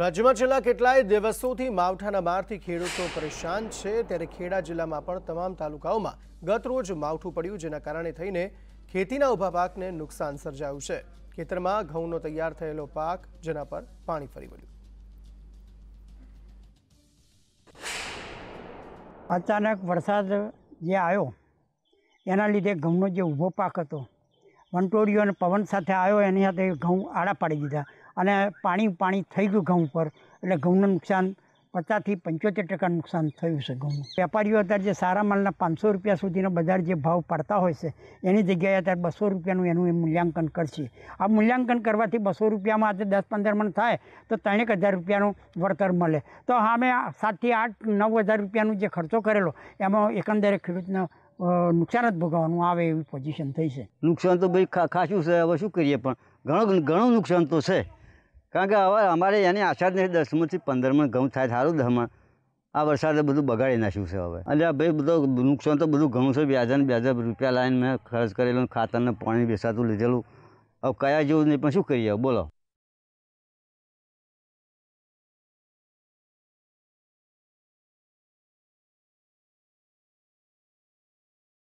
રાજ્યમાં છેલ્લા કેટલાય દિવસોથી માવઠાના મારથી ખેડૂતો પરેશાન છે ત્યારે ખેડા જિલ્લામાં પણ તમામ તાલુકાઓમાં ગત રોજ માવઠું પડ્યું જેના કારણે થઈને ખેતીના ઊભા પાકને નુકસાન સર્જાયું છે ખેતરમાં ઘઉંનો તૈયાર થયેલો પાક જેના પર પાણી ફરી વળ્યું અચાનક વરસાદ જે આવ્યો એના લીધે ઘઉંનો જે ઊભો પાક હતો વંટોળીઓ અને પવન સાથે આવ્યો એની સાથે ઘઉં આડા પાડી દીધા અને પાણી પાણી થઈ ગયું ઘઉં પર એટલે ઘઉંનું નુકસાન પચાસથી પંચોતેર ટકા નુકસાન થયું છે ઘઉંનું વેપારીઓ અત્યારે જે સારા માલના પાંચસો રૂપિયા સુધીનો બજાર જે ભાવ પાડતા હોય છે એની જગ્યાએ અત્યારે બસો રૂપિયાનું એનું એ મૂલ્યાંકન કરશે આ મૂલ્યાંકન કરવાથી બસો રૂપિયામાં આજે દસ પંદર મણ થાય તો ત્રણેક હજાર રૂપિયાનું વળતર મળે તો હા સામે સાતથી આઠ નવ હજાર રૂપિયાનું જે ખર્ચો કરેલો એમાં એકંદરે ખેડૂતનો નુકસાન જ ભોગવવાનું આવે એવી પોઝિશન થઈ છે નુકસાન તો ભાઈ ખાસું છે હવે શું કરીએ પણ ઘણું ઘણું નુકસાન તો છે કારણ કે હવે અમારે એની આશા જ નહીં દસમાંથી પંદરમાં ઘઉં થાય સારું દહમાં આ વરસાદે બધું બગાડી નાખ્યું છે હવે એટલે ભાઈ બધો નુકસાન તો બધું ઘણું છે વ્યાજન બે હજાર રૂપિયા લાવીને મેં ખર્ચ કરેલું ખાતરને પાણી બેસાતું લીધેલું હવે કયા જેવું નહીં પણ શું કરીએ બોલો